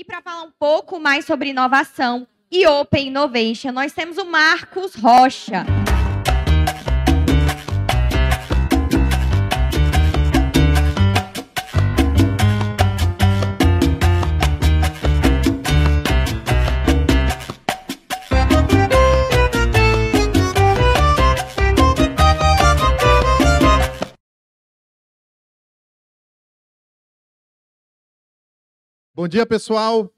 E para falar um pouco mais sobre inovação e Open Innovation, nós temos o Marcos Rocha. Bom dia, pessoal.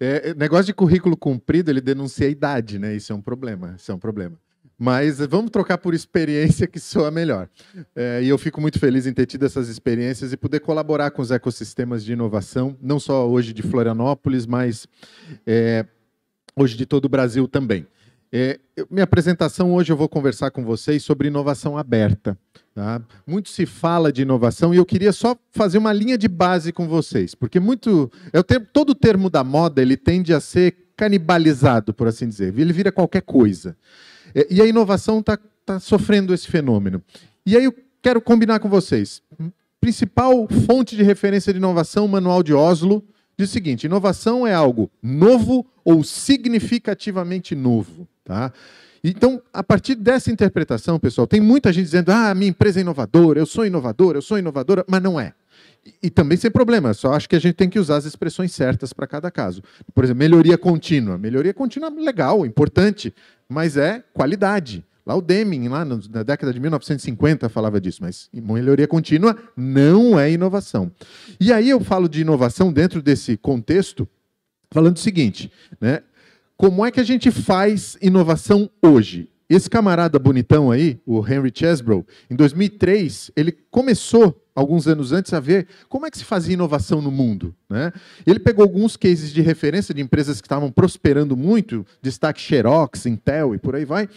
É, é, negócio de currículo comprido, ele denuncia a idade, né? Isso é um problema. Isso é um problema. Mas eh, vamos trocar por experiência que soa melhor. É, e eu fico muito feliz em ter tido essas experiências e poder colaborar com os ecossistemas de inovação, não só hoje de Florianópolis, mas é, hoje de todo o Brasil também. É, minha apresentação hoje eu vou conversar com vocês sobre inovação aberta. Tá? Muito se fala de inovação e eu queria só fazer uma linha de base com vocês, porque muito é o termo, todo termo da moda ele tende a ser canibalizado, por assim dizer. Ele vira qualquer coisa. É, e a inovação está tá sofrendo esse fenômeno. E aí eu quero combinar com vocês. Principal fonte de referência de inovação, Manual de Oslo, diz o seguinte: inovação é algo novo ou significativamente novo. Tá? Então, a partir dessa interpretação, pessoal, tem muita gente dizendo: ah, minha empresa é inovadora, eu sou inovador, eu sou inovadora, mas não é. E, e também sem problema, só acho que a gente tem que usar as expressões certas para cada caso. Por exemplo, melhoria contínua. Melhoria contínua é legal, importante, mas é qualidade. Lá o Deming, lá na década de 1950, falava disso, mas melhoria contínua não é inovação. E aí eu falo de inovação dentro desse contexto, falando o seguinte, né? como é que a gente faz inovação hoje? Esse camarada bonitão aí, o Henry Chesbrough, em 2003, ele começou, alguns anos antes, a ver como é que se fazia inovação no mundo. Né? Ele pegou alguns cases de referência de empresas que estavam prosperando muito, destaque Xerox, Intel e por aí vai,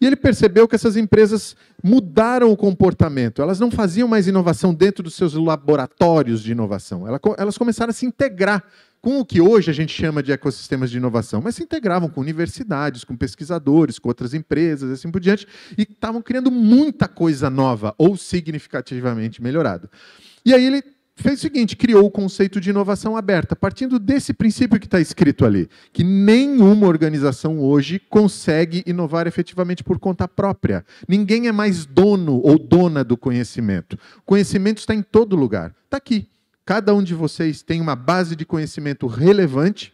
e ele percebeu que essas empresas mudaram o comportamento. Elas não faziam mais inovação dentro dos seus laboratórios de inovação. Elas começaram a se integrar com o que hoje a gente chama de ecossistemas de inovação, mas se integravam com universidades, com pesquisadores, com outras empresas, assim por diante, e estavam criando muita coisa nova ou significativamente melhorada. E aí ele fez o seguinte: criou o conceito de inovação aberta, partindo desse princípio que está escrito ali, que nenhuma organização hoje consegue inovar efetivamente por conta própria. Ninguém é mais dono ou dona do conhecimento. O conhecimento está em todo lugar. Está aqui. Cada um de vocês tem uma base de conhecimento relevante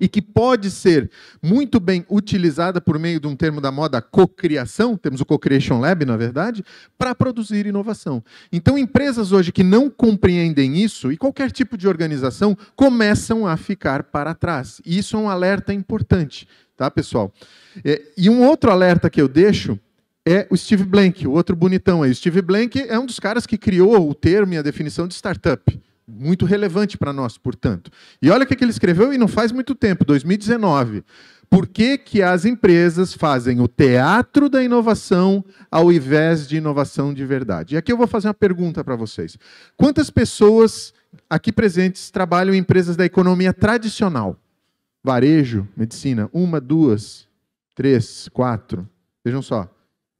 e que pode ser muito bem utilizada por meio de um termo da moda cocriação, temos o co-creation lab, na é verdade, para produzir inovação. Então, empresas hoje que não compreendem isso e qualquer tipo de organização começam a ficar para trás. E isso é um alerta importante, tá, pessoal? É, e um outro alerta que eu deixo é o Steve Blank, o outro bonitão aí. O Steve Blank é um dos caras que criou o termo e a definição de startup muito relevante para nós, portanto. E olha o que, ele escreveu e não faz muito tempo, 2019. Por que, que, as empresas fazem o teatro da inovação ao invés de inovação de verdade? E aqui eu vou fazer uma pergunta para vocês. Quantas pessoas aqui presentes trabalham em empresas da economia tradicional? Varejo, medicina, uma, duas, três, quatro. Vejam só,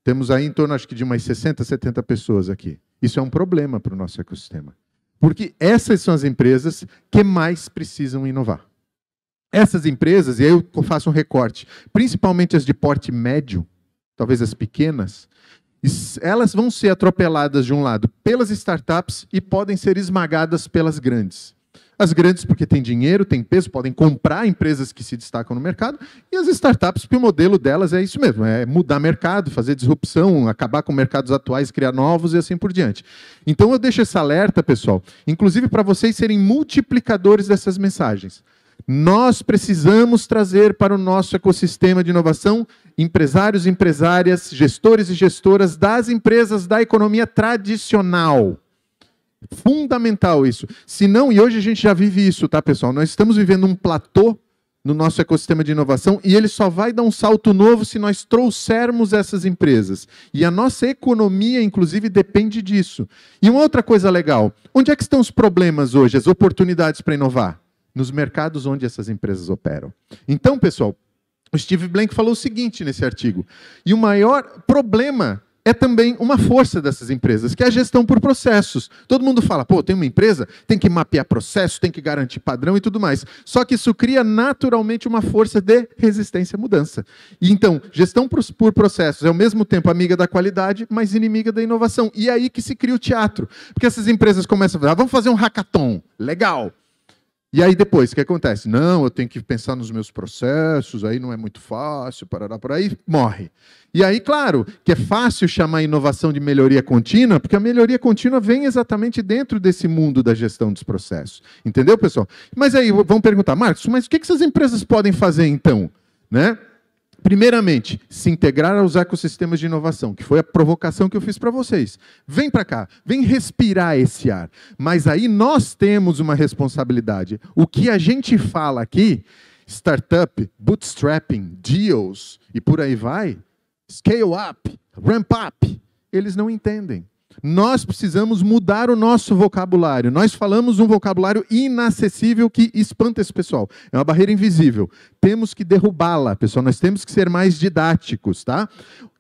temos aí em torno acho que de umas 60, 70 pessoas aqui. Isso é um problema para o nosso ecossistema. Porque essas são as empresas que mais precisam inovar. Essas empresas, e aí eu faço um recorte, principalmente as de porte médio, talvez as pequenas, elas vão ser atropeladas de um lado pelas startups e podem ser esmagadas pelas grandes. As grandes, porque têm dinheiro, têm peso, podem comprar empresas que se destacam no mercado, e as startups, porque o modelo delas é isso mesmo: é mudar mercado, fazer disrupção, acabar com mercados atuais, criar novos e assim por diante. Então eu deixo esse alerta, pessoal, inclusive para vocês serem multiplicadores dessas mensagens. Nós precisamos trazer para o nosso ecossistema de inovação empresários e empresárias, gestores e gestoras das empresas da economia tradicional. Fundamental isso. Se não, e hoje a gente já vive isso, tá, pessoal? Nós estamos vivendo um platô no nosso ecossistema de inovação e ele só vai dar um salto novo se nós trouxermos essas empresas. E a nossa economia, inclusive, depende disso. E uma outra coisa legal: onde é que estão os problemas hoje, as oportunidades para inovar? Nos mercados onde essas empresas operam. Então, pessoal, o Steve Blank falou o seguinte nesse artigo: e o maior problema é também uma força dessas empresas, que é a gestão por processos. Todo mundo fala, pô, tem uma empresa, tem que mapear processo, tem que garantir padrão e tudo mais. Só que isso cria naturalmente uma força de resistência à mudança. E, então, gestão por, por processos é ao mesmo tempo amiga da qualidade, mas inimiga da inovação. E é aí que se cria o teatro. Porque essas empresas começam a falar, ah, vamos fazer um hackathon. Legal. E aí depois, o que acontece? Não, eu tenho que pensar nos meus processos, aí não é muito fácil, parará, por aí, morre. E aí, claro, que é fácil chamar inovação de melhoria contínua, porque a melhoria contínua vem exatamente dentro desse mundo da gestão dos processos. Entendeu, pessoal? Mas aí vão perguntar, Marcos, mas o que essas empresas podem fazer então? Né? Primeiramente, se integrar aos ecossistemas de inovação, que foi a provocação que eu fiz para vocês. Vem para cá, vem respirar esse ar. Mas aí nós temos uma responsabilidade. O que a gente fala aqui, startup, bootstrapping, deals e por aí vai, scale up, ramp up, eles não entendem nós precisamos mudar o nosso vocabulário. Nós falamos um vocabulário inacessível que espanta esse pessoal. É uma barreira invisível. Temos que derrubá-la, pessoal. Nós temos que ser mais didáticos, tá?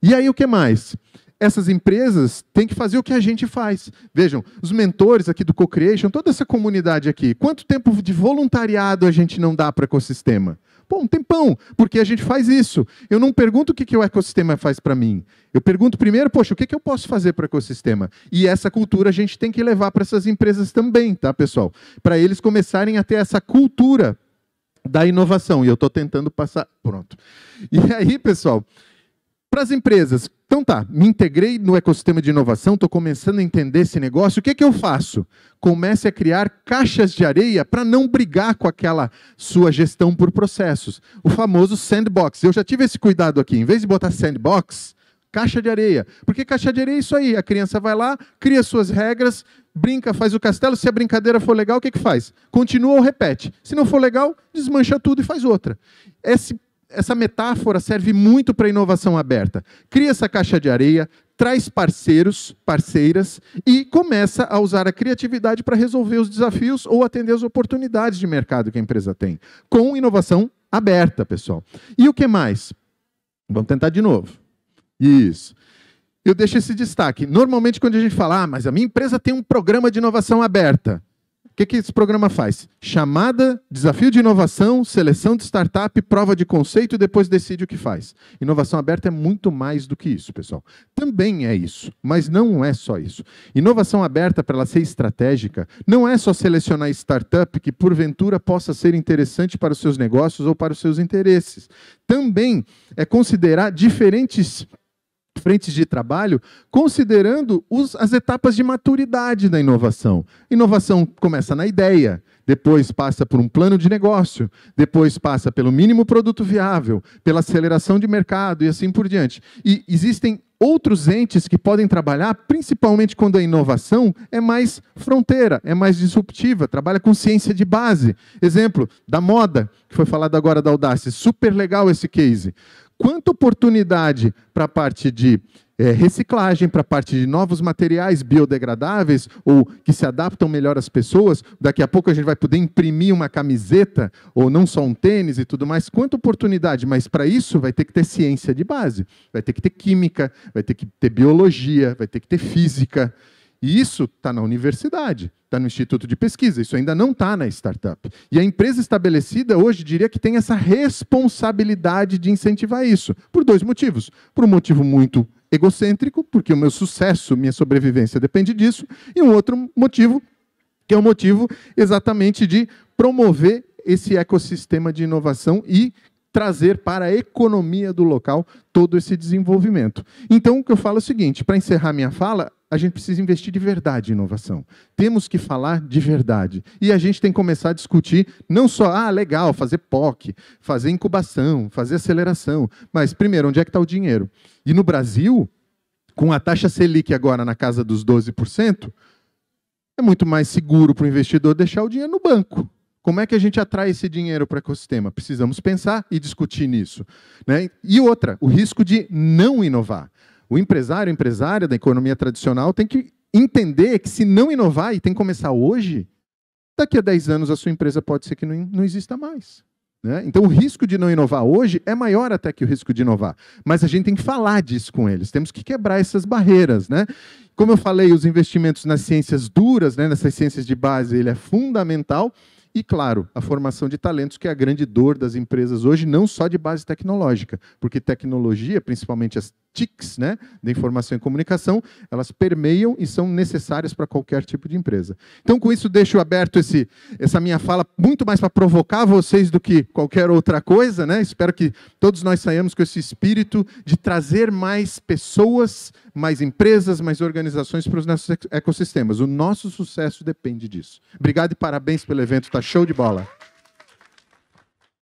E aí o que mais? essas empresas têm que fazer o que a gente faz. Vejam, os mentores aqui do Co-Creation, toda essa comunidade aqui, quanto tempo de voluntariado a gente não dá para o ecossistema? Pô, um tempão, porque a gente faz isso. Eu não pergunto o que, que o ecossistema faz para mim. Eu pergunto primeiro, poxa, o que, que eu posso fazer para o ecossistema? E essa cultura a gente tem que levar para essas empresas também, tá, pessoal? Para eles começarem a ter essa cultura da inovação. E eu estou tentando passar. Pronto. E aí, pessoal, para as empresas, então tá, me integrei no ecossistema de inovação, estou começando a entender esse negócio. O que, é que eu faço? Comece a criar caixas de areia para não brigar com aquela sua gestão por processos. O famoso sandbox. Eu já tive esse cuidado aqui. Em vez de botar sandbox, caixa de areia. Porque caixa de areia é isso aí. A criança vai lá, cria suas regras, brinca, faz o castelo. Se a brincadeira for legal, o que, que faz? Continua ou repete. Se não for legal, desmancha tudo e faz outra. Esse essa metáfora serve muito para inovação aberta. Cria essa caixa de areia, traz parceiros, parceiras e começa a usar a criatividade para resolver os desafios ou atender as oportunidades de mercado que a empresa tem, com inovação aberta, pessoal. E o que mais? Vamos tentar de novo. Isso. Eu deixo esse destaque. Normalmente, quando a gente fala, ah, mas a minha empresa tem um programa de inovação aberta que, que esse programa faz? Chamada, desafio de inovação, seleção de startup, prova de conceito e depois decide o que faz. Inovação aberta é muito mais do que isso, pessoal. Também é isso, mas não é só isso. Inovação aberta, para ela ser estratégica, não é só selecionar startup que porventura possa ser interessante para os seus negócios ou para os seus interesses. Também é considerar diferentes frentes de trabalho, considerando os, as etapas de maturidade da inovação. Inovação começa na ideia, depois passa por um plano de negócio, depois passa pelo mínimo produto viável, pela aceleração de mercado e assim por diante. E existem outros entes que podem trabalhar, principalmente quando a inovação é mais fronteira, é mais disruptiva, trabalha com ciência de base. Exemplo da moda, que foi falado agora da Audace, super legal esse case. Quanta oportunidade para a parte de é, reciclagem para a parte de novos materiais biodegradáveis ou que se adaptam melhor às pessoas. Daqui a pouco a gente vai poder imprimir uma camiseta ou não só um tênis e tudo mais. Quanta oportunidade, mas para isso vai ter que ter ciência de base, vai ter que ter química, vai ter que ter biologia, vai ter que ter física. E isso está na universidade, está no instituto de pesquisa, isso ainda não está na startup. E a empresa estabelecida hoje diria que tem essa responsabilidade de incentivar isso, por dois motivos. Por um motivo muito egocêntrico, porque o meu sucesso, minha sobrevivência depende disso, e um outro motivo, que é o um motivo exatamente de promover esse ecossistema de inovação e trazer para a economia do local todo esse desenvolvimento. Então, o que eu falo é o seguinte, para encerrar minha fala, a gente precisa investir de verdade em inovação. Temos que falar de verdade. E a gente tem que começar a discutir não só, ah, legal, fazer POC, fazer incubação, fazer aceleração, mas, primeiro, onde é que está o dinheiro? E no Brasil, com a taxa Selic agora na casa dos 12%, é muito mais seguro para o investidor deixar o dinheiro no banco. Como é que a gente atrai esse dinheiro para o ecossistema? Precisamos pensar e discutir nisso. Né? E outra, o risco de não inovar. O empresário, empresária da economia tradicional tem que entender que se não inovar e tem que começar hoje, daqui a 10 anos a sua empresa pode ser que não, não exista mais. Né? Então, o risco de não inovar hoje é maior até que o risco de inovar. Mas a gente tem que falar disso com eles, temos que quebrar essas barreiras. Né? Como eu falei, os investimentos nas ciências duras, né, nessas ciências de base, ele é fundamental. E, claro, a formação de talentos, que é a grande dor das empresas hoje, não só de base tecnológica, porque tecnologia, principalmente as TICs, né, de informação e comunicação, elas permeiam e são necessárias para qualquer tipo de empresa. Então, com isso, deixo aberto esse, essa minha fala muito mais para provocar vocês do que qualquer outra coisa. Né? Espero que todos nós saímos com esse espírito de trazer mais pessoas, mais empresas, mais organizações para os nossos ecossistemas. O nosso sucesso depende disso. Obrigado e parabéns pelo evento, está show de bola.